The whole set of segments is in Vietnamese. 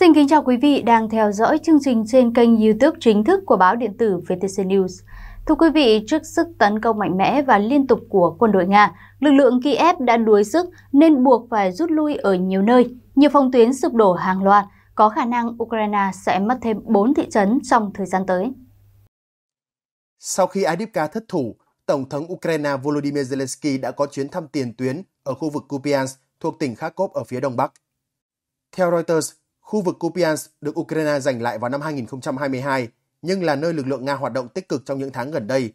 Xin kính chào quý vị đang theo dõi chương trình trên kênh YouTube chính thức của báo điện tử VTC News. Thưa quý vị, trước sức tấn công mạnh mẽ và liên tục của quân đội Nga, lực lượng Kiev đã đuối sức nên buộc phải rút lui ở nhiều nơi. Nhiều phòng tuyến sụp đổ hàng loạt, có khả năng Ukraine sẽ mất thêm 4 thị trấn trong thời gian tới. Sau khi Adipka thất thủ, Tổng thống Ukraine Volodymyr Zelensky đã có chuyến thăm tiền tuyến ở khu vực Kupiansk thuộc tỉnh Kharkov ở phía đông bắc. Theo Reuters, Khu vực Kupiansk được Ukraine giành lại vào năm 2022, nhưng là nơi lực lượng Nga hoạt động tích cực trong những tháng gần đây.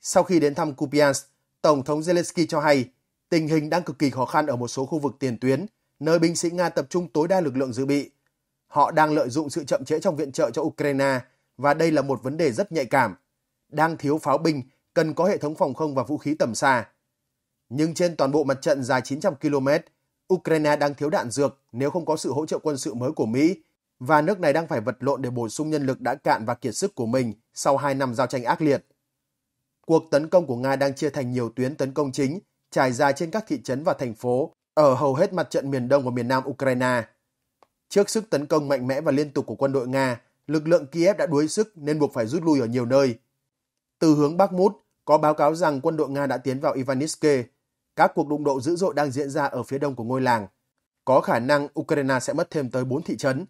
Sau khi đến thăm Kupiansk, Tổng thống Zelensky cho hay tình hình đang cực kỳ khó khăn ở một số khu vực tiền tuyến, nơi binh sĩ Nga tập trung tối đa lực lượng dự bị. Họ đang lợi dụng sự chậm trễ trong viện trợ cho Ukraine và đây là một vấn đề rất nhạy cảm. Đang thiếu pháo binh, cần có hệ thống phòng không và vũ khí tầm xa. Nhưng trên toàn bộ mặt trận dài 900 km, Ukraine đang thiếu đạn dược nếu không có sự hỗ trợ quân sự mới của Mỹ và nước này đang phải vật lộn để bổ sung nhân lực đã cạn và kiệt sức của mình sau 2 năm giao tranh ác liệt. Cuộc tấn công của Nga đang chia thành nhiều tuyến tấn công chính, trải dài trên các thị trấn và thành phố ở hầu hết mặt trận miền đông và miền nam Ukraine. Trước sức tấn công mạnh mẽ và liên tục của quân đội Nga, lực lượng Kiev đã đuối sức nên buộc phải rút lui ở nhiều nơi. Từ hướng Bakhmut, có báo cáo rằng quân đội Nga đã tiến vào Ivaniske các cuộc đụng độ dữ dội đang diễn ra ở phía đông của ngôi làng. Có khả năng Ukraine sẽ mất thêm tới 4 thị trấn.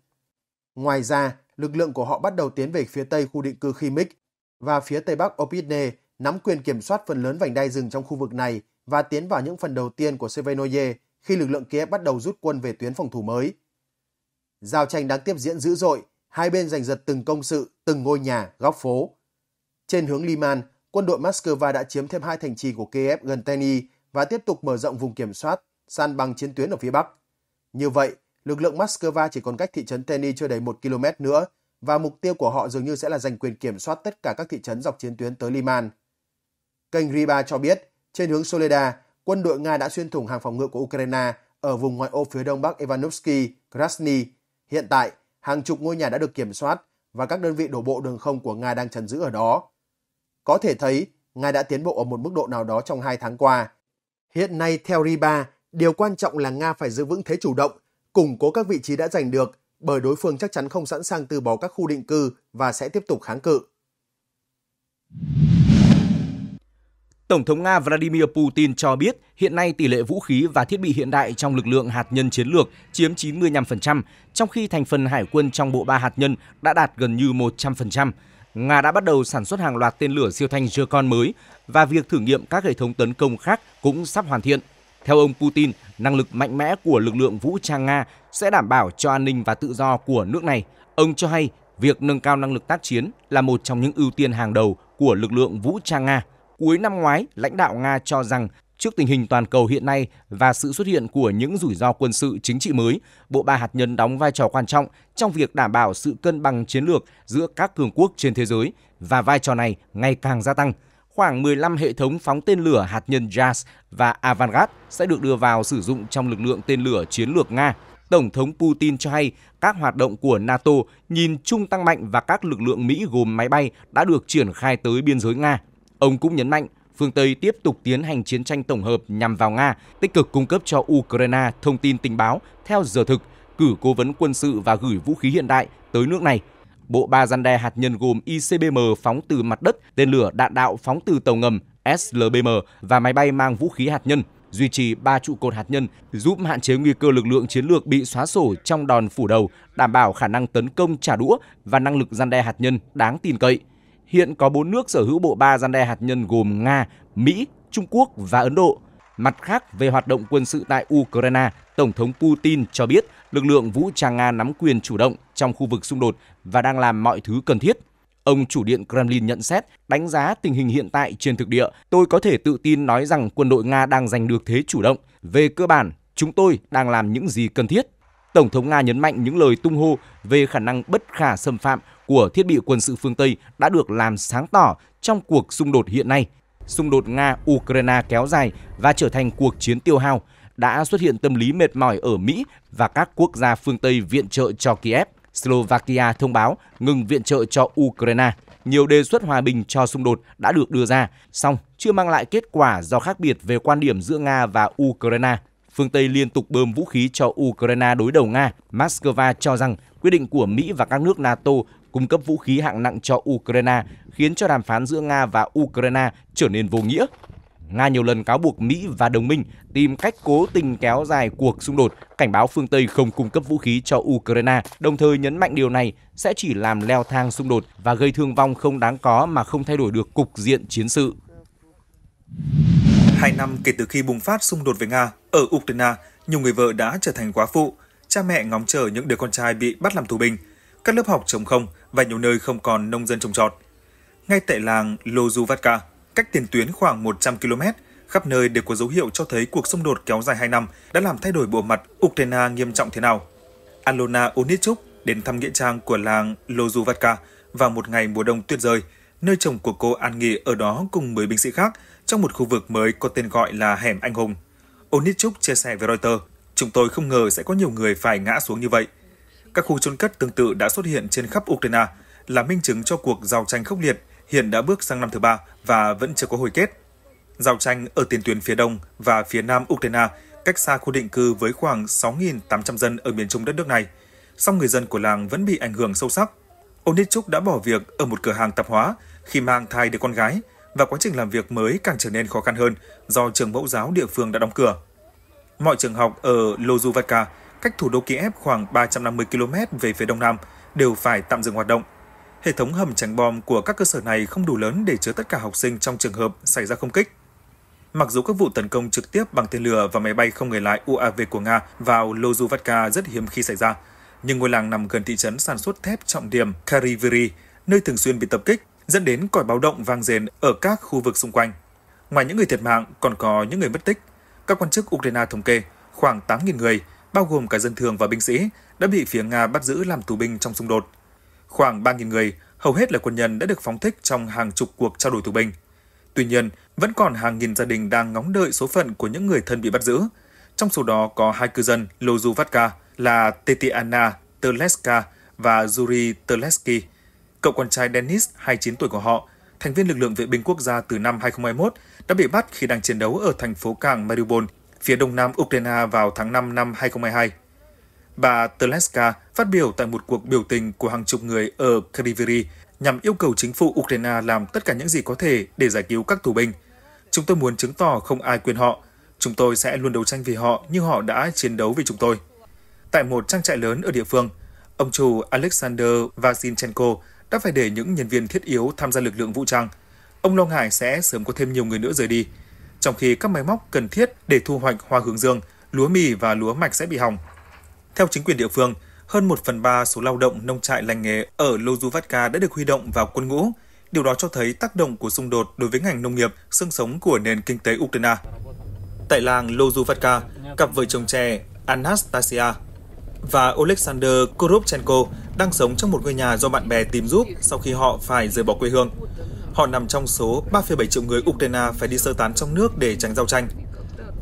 Ngoài ra, lực lượng của họ bắt đầu tiến về phía tây khu định cư Khimik và phía tây bắc Opidne nắm quyền kiểm soát phần lớn vành đai rừng trong khu vực này và tiến vào những phần đầu tiên của Sevenoye khi lực lượng Kiev bắt đầu rút quân về tuyến phòng thủ mới. Giao tranh đáng tiếp diễn dữ dội, hai bên giành giật từng công sự, từng ngôi nhà, góc phố. Trên hướng Liman, quân đội Moscow đã chiếm thêm hai thành trì của Kiev gần Teny và tiếp tục mở rộng vùng kiểm soát, san bằng chiến tuyến ở phía Bắc. Như vậy, lực lượng Moscow chỉ còn cách thị trấn Teni chưa đầy 1 km nữa và mục tiêu của họ dường như sẽ là giành quyền kiểm soát tất cả các thị trấn dọc chiến tuyến tới Liman. Kênh Riba cho biết, trên hướng Soleda, quân đội Nga đã xuyên thủng hàng phòng ngự của Ukraine ở vùng ngoại ô phía đông bắc Ivanovsky, Krasny. Hiện tại, hàng chục ngôi nhà đã được kiểm soát và các đơn vị đổ bộ đường không của Nga đang trấn giữ ở đó. Có thể thấy, Nga đã tiến bộ ở một mức độ nào đó trong hai tháng qua, Hiện nay theo Riba, điều quan trọng là Nga phải giữ vững thế chủ động, củng cố các vị trí đã giành được bởi đối phương chắc chắn không sẵn sàng từ bỏ các khu định cư và sẽ tiếp tục kháng cự. Tổng thống Nga Vladimir Putin cho biết hiện nay tỷ lệ vũ khí và thiết bị hiện đại trong lực lượng hạt nhân chiến lược chiếm 95%, trong khi thành phần hải quân trong bộ ba hạt nhân đã đạt gần như 100%. Nga đã bắt đầu sản xuất hàng loạt tên lửa siêu thanh Jokon mới và việc thử nghiệm các hệ thống tấn công khác cũng sắp hoàn thiện. Theo ông Putin, năng lực mạnh mẽ của lực lượng vũ trang Nga sẽ đảm bảo cho an ninh và tự do của nước này. Ông cho hay việc nâng cao năng lực tác chiến là một trong những ưu tiên hàng đầu của lực lượng vũ trang Nga. Cuối năm ngoái, lãnh đạo Nga cho rằng Trước tình hình toàn cầu hiện nay và sự xuất hiện của những rủi ro quân sự chính trị mới, bộ ba hạt nhân đóng vai trò quan trọng trong việc đảm bảo sự cân bằng chiến lược giữa các cường quốc trên thế giới và vai trò này ngày càng gia tăng. Khoảng 15 hệ thống phóng tên lửa hạt nhân JAS và Avangard sẽ được đưa vào sử dụng trong lực lượng tên lửa chiến lược Nga. Tổng thống Putin cho hay các hoạt động của NATO nhìn chung tăng mạnh và các lực lượng Mỹ gồm máy bay đã được triển khai tới biên giới Nga. Ông cũng nhấn mạnh phương Tây tiếp tục tiến hành chiến tranh tổng hợp nhằm vào Nga, tích cực cung cấp cho Ukraine thông tin tình báo theo giờ thực, cử cố vấn quân sự và gửi vũ khí hiện đại tới nước này. Bộ ba gian đe hạt nhân gồm ICBM phóng từ mặt đất, tên lửa đạn đạo phóng từ tàu ngầm SLBM và máy bay mang vũ khí hạt nhân duy trì ba trụ cột hạt nhân, giúp hạn chế nguy cơ lực lượng chiến lược bị xóa sổ trong đòn phủ đầu, đảm bảo khả năng tấn công trả đũa và năng lực gian đe hạt nhân đáng tin cậy hiện có bốn nước sở hữu bộ ba gian đe hạt nhân gồm Nga, Mỹ, Trung Quốc và Ấn Độ. Mặt khác, về hoạt động quân sự tại Ukraine, Tổng thống Putin cho biết lực lượng vũ trang Nga nắm quyền chủ động trong khu vực xung đột và đang làm mọi thứ cần thiết. Ông chủ điện Kremlin nhận xét, đánh giá tình hình hiện tại trên thực địa, tôi có thể tự tin nói rằng quân đội Nga đang giành được thế chủ động. Về cơ bản, chúng tôi đang làm những gì cần thiết. Tổng thống Nga nhấn mạnh những lời tung hô về khả năng bất khả xâm phạm của thiết bị quân sự phương Tây đã được làm sáng tỏ trong cuộc xung đột hiện nay. Xung đột Nga-Ukraine kéo dài và trở thành cuộc chiến tiêu hao đã xuất hiện tâm lý mệt mỏi ở Mỹ và các quốc gia phương Tây viện trợ cho Kiev. Slovakia thông báo ngừng viện trợ cho Ukraine. Nhiều đề xuất hòa bình cho xung đột đã được đưa ra, song chưa mang lại kết quả do khác biệt về quan điểm giữa Nga và Ukraine. Phương Tây liên tục bơm vũ khí cho Ukraine đối đầu Nga. Moscow cho rằng quyết định của Mỹ và các nước NATO cung cấp vũ khí hạng nặng cho Ukraine, khiến cho đàm phán giữa Nga và Ukraine trở nên vô nghĩa. Nga nhiều lần cáo buộc Mỹ và đồng minh tìm cách cố tình kéo dài cuộc xung đột, cảnh báo phương Tây không cung cấp vũ khí cho Ukraine, đồng thời nhấn mạnh điều này sẽ chỉ làm leo thang xung đột và gây thương vong không đáng có mà không thay đổi được cục diện chiến sự. Hai năm kể từ khi bùng phát xung đột với Nga, ở Ukraine, nhiều người vợ đã trở thành quá phụ, cha mẹ ngóng chờ những đứa con trai bị bắt làm tù binh. Các lớp học trống không, và nhiều nơi không còn nông dân trồng trọt. Ngay tại làng Lojuvatka, cách tiền tuyến khoảng 100 km, khắp nơi đều có dấu hiệu cho thấy cuộc xung đột kéo dài 2 năm đã làm thay đổi bộ mặt Ukraine nghiêm trọng thế nào. Alona Onichuk đến thăm nghĩa trang của làng Lojuvatka vào một ngày mùa đông tuyết rơi, nơi chồng của cô an nghỉ ở đó cùng 10 binh sĩ khác trong một khu vực mới có tên gọi là Hẻm Anh Hùng. Onichuk chia sẻ với Reuters, chúng tôi không ngờ sẽ có nhiều người phải ngã xuống như vậy – các khu chôn cất tương tự đã xuất hiện trên khắp Ukraine, là minh chứng cho cuộc giao tranh khốc liệt hiện đã bước sang năm thứ ba và vẫn chưa có hồi kết. Giao tranh ở tiền tuyến phía đông và phía nam Ukraine cách xa khu định cư với khoảng 6.800 dân ở miền trung đất nước này. Song người dân của làng vẫn bị ảnh hưởng sâu sắc. Onichuk đã bỏ việc ở một cửa hàng tạp hóa khi mang thai đứa con gái và quá trình làm việc mới càng trở nên khó khăn hơn do trường mẫu giáo địa phương đã đóng cửa. Mọi trường học ở Lozuvaka cách thủ đô Kiev khoảng 350 km về phía đông nam, đều phải tạm dừng hoạt động. Hệ thống hầm tránh bom của các cơ sở này không đủ lớn để chứa tất cả học sinh trong trường hợp xảy ra không kích. Mặc dù các vụ tấn công trực tiếp bằng tên lửa và máy bay không người lái UAV của Nga vào Lozuvatka rất hiếm khi xảy ra, nhưng ngôi làng nằm gần thị trấn sản xuất thép trọng điểm Kariviri, nơi thường xuyên bị tập kích, dẫn đến còi báo động vang dền ở các khu vực xung quanh. Ngoài những người thiệt mạng, còn có những người mất tích. Các quan chức Ukraine thống kê khoảng 8.000 người, bao gồm cả dân thường và binh sĩ, đã bị phía Nga bắt giữ làm tù binh trong xung đột. Khoảng 3.000 người, hầu hết là quân nhân đã được phóng thích trong hàng chục cuộc trao đổi tù binh. Tuy nhiên, vẫn còn hàng nghìn gia đình đang ngóng đợi số phận của những người thân bị bắt giữ. Trong số đó có hai cư dân Lozuvatka là Tetiana Teleska và Yuri Teleski. Cậu con trai Denis, 29 tuổi của họ, thành viên lực lượng vệ binh quốc gia từ năm 2021, đã bị bắt khi đang chiến đấu ở thành phố cảng Mariupol, phía đông nam Ukraine vào tháng 5 năm 2022. Bà Teleska phát biểu tại một cuộc biểu tình của hàng chục người ở Kriviri nhằm yêu cầu chính phủ Ukraine làm tất cả những gì có thể để giải cứu các tù binh. Chúng tôi muốn chứng tỏ không ai quyền họ. Chúng tôi sẽ luôn đấu tranh vì họ như họ đã chiến đấu vì chúng tôi. Tại một trang trại lớn ở địa phương, ông chủ Alexander Vasinchenko đã phải để những nhân viên thiết yếu tham gia lực lượng vũ trang. Ông lo ngại sẽ sớm có thêm nhiều người nữa rời đi, trong khi các máy móc cần thiết để thu hoạch hoa hướng dương, lúa mì và lúa mạch sẽ bị hỏng. Theo chính quyền địa phương, hơn 1 phần 3 số lao động nông trại lành nghề ở Lojuvatka đã được huy động vào quân ngũ. Điều đó cho thấy tác động của xung đột đối với ngành nông nghiệp, xương sống của nền kinh tế Ukraine. Tại làng Lojuvatka, cặp vợ chồng trẻ Anastasia và Alexander Korobchenko đang sống trong một ngôi nhà do bạn bè tìm giúp sau khi họ phải rời bỏ quê hương. Họ nằm trong số 3,7 triệu người Ukraine phải đi sơ tán trong nước để tránh giao tranh.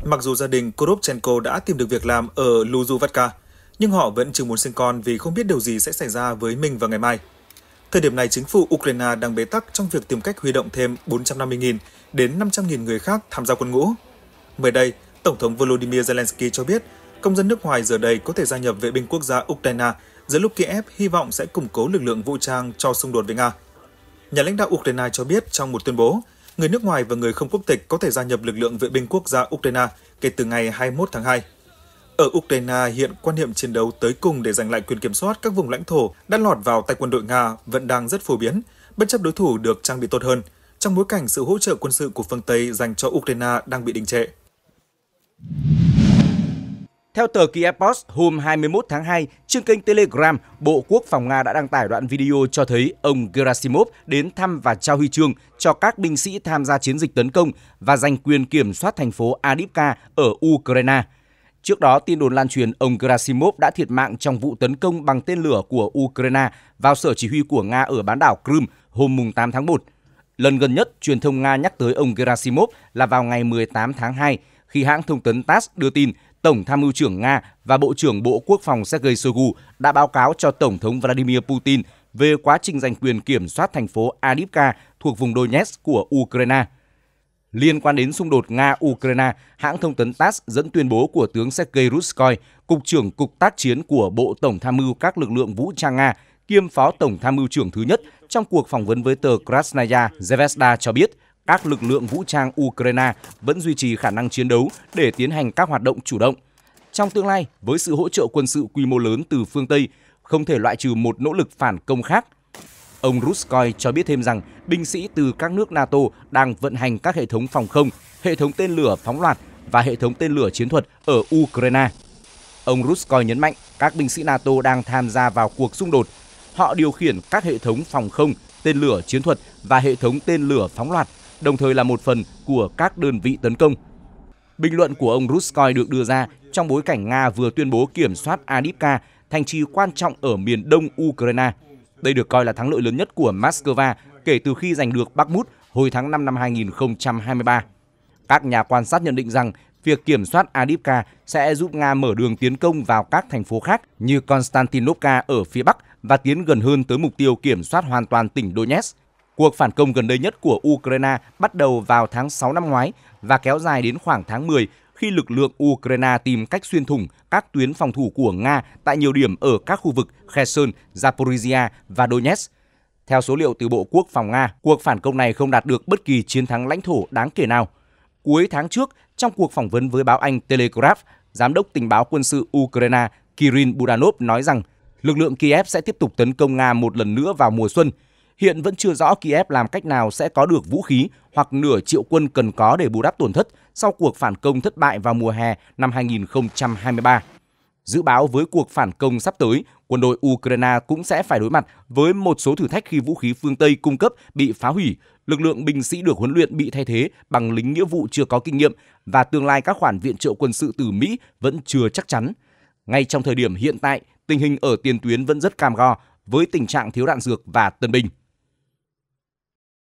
Mặc dù gia đình Koropchenko đã tìm được việc làm ở Luzuvatka, nhưng họ vẫn chưa muốn sinh con vì không biết điều gì sẽ xảy ra với mình vào ngày mai. Thời điểm này, chính phủ Ukraine đang bế tắc trong việc tìm cách huy động thêm 450.000 đến 500.000 người khác tham gia quân ngũ. Mới đây, Tổng thống Volodymyr Zelensky cho biết công dân nước ngoài giờ đây có thể gia nhập vệ binh quốc gia Ukraine giữa lúc Kiev hy vọng sẽ củng cố lực lượng vũ trang cho xung đột với Nga. Nhà lãnh đạo Ukraine cho biết trong một tuyên bố, người nước ngoài và người không quốc tịch có thể gia nhập lực lượng vệ binh quốc gia Ukraine kể từ ngày 21 tháng 2. Ở Ukraine hiện quan niệm chiến đấu tới cùng để giành lại quyền kiểm soát các vùng lãnh thổ đã lọt vào tay quân đội Nga vẫn đang rất phổ biến, bất chấp đối thủ được trang bị tốt hơn, trong bối cảnh sự hỗ trợ quân sự của phương Tây dành cho Ukraine đang bị đình trệ. Theo tờ Kiev Post, hôm 21 tháng 2, trên kênh Telegram, Bộ Quốc phòng Nga đã đăng tải đoạn video cho thấy ông Gerasimov đến thăm và trao huy chương cho các binh sĩ tham gia chiến dịch tấn công và giành quyền kiểm soát thành phố Adivka ở Ukraine. Trước đó, tin đồn lan truyền ông Gerasimov đã thiệt mạng trong vụ tấn công bằng tên lửa của Ukraine vào sở chỉ huy của Nga ở bán đảo Crimea hôm 8 tháng 1. Lần gần nhất, truyền thông Nga nhắc tới ông Gerasimov là vào ngày 18 tháng 2, khi hãng thông tấn TASS đưa tin Tổng tham mưu trưởng Nga và Bộ trưởng Bộ Quốc phòng Sergei Shoigu đã báo cáo cho Tổng thống Vladimir Putin về quá trình giành quyền kiểm soát thành phố Adivka thuộc vùng Donetsk của Ukraine. Liên quan đến xung đột Nga-Ukraine, hãng thông tấn TASS dẫn tuyên bố của tướng Sergei Ruskoy, Cục trưởng Cục tác chiến của Bộ Tổng tham mưu các lực lượng vũ trang Nga, kiêm Phó Tổng tham mưu trưởng thứ nhất trong cuộc phỏng vấn với tờ Krasnaya Zvezda cho biết các lực lượng vũ trang Ukraine vẫn duy trì khả năng chiến đấu để tiến hành các hoạt động chủ động. Trong tương lai, với sự hỗ trợ quân sự quy mô lớn từ phương Tây, không thể loại trừ một nỗ lực phản công khác. Ông Ruskoy cho biết thêm rằng binh sĩ từ các nước NATO đang vận hành các hệ thống phòng không, hệ thống tên lửa phóng loạt và hệ thống tên lửa chiến thuật ở Ukraine. Ông Ruskoy nhấn mạnh các binh sĩ NATO đang tham gia vào cuộc xung đột. Họ điều khiển các hệ thống phòng không, tên lửa chiến thuật và hệ thống tên lửa phóng loạt đồng thời là một phần của các đơn vị tấn công. Bình luận của ông Ruskoy được đưa ra trong bối cảnh Nga vừa tuyên bố kiểm soát Adivka, thành trì quan trọng ở miền đông Ukraine. Đây được coi là thắng lợi lớn nhất của Moscow kể từ khi giành được Bakhmut hồi tháng 5 năm 2023. Các nhà quan sát nhận định rằng việc kiểm soát Adivka sẽ giúp Nga mở đường tiến công vào các thành phố khác như Konstantinovka ở phía Bắc và tiến gần hơn tới mục tiêu kiểm soát hoàn toàn tỉnh Donetsk. Cuộc phản công gần đây nhất của Ukraine bắt đầu vào tháng 6 năm ngoái và kéo dài đến khoảng tháng 10 khi lực lượng Ukraine tìm cách xuyên thủng các tuyến phòng thủ của Nga tại nhiều điểm ở các khu vực Kherson, Zaporizhia và Donetsk. Theo số liệu từ Bộ Quốc phòng Nga, cuộc phản công này không đạt được bất kỳ chiến thắng lãnh thổ đáng kể nào. Cuối tháng trước, trong cuộc phỏng vấn với báo Anh Telegraph, Giám đốc tình báo quân sự Ukraine Kirill Budanov nói rằng lực lượng Kiev sẽ tiếp tục tấn công Nga một lần nữa vào mùa xuân – Hiện vẫn chưa rõ Kiev làm cách nào sẽ có được vũ khí hoặc nửa triệu quân cần có để bù đắp tổn thất sau cuộc phản công thất bại vào mùa hè năm 2023. Dự báo với cuộc phản công sắp tới, quân đội Ukraine cũng sẽ phải đối mặt với một số thử thách khi vũ khí phương Tây cung cấp bị phá hủy, lực lượng binh sĩ được huấn luyện bị thay thế bằng lính nghĩa vụ chưa có kinh nghiệm và tương lai các khoản viện trợ quân sự từ Mỹ vẫn chưa chắc chắn. Ngay trong thời điểm hiện tại, tình hình ở tiền tuyến vẫn rất cam go với tình trạng thiếu đạn dược và tân binh.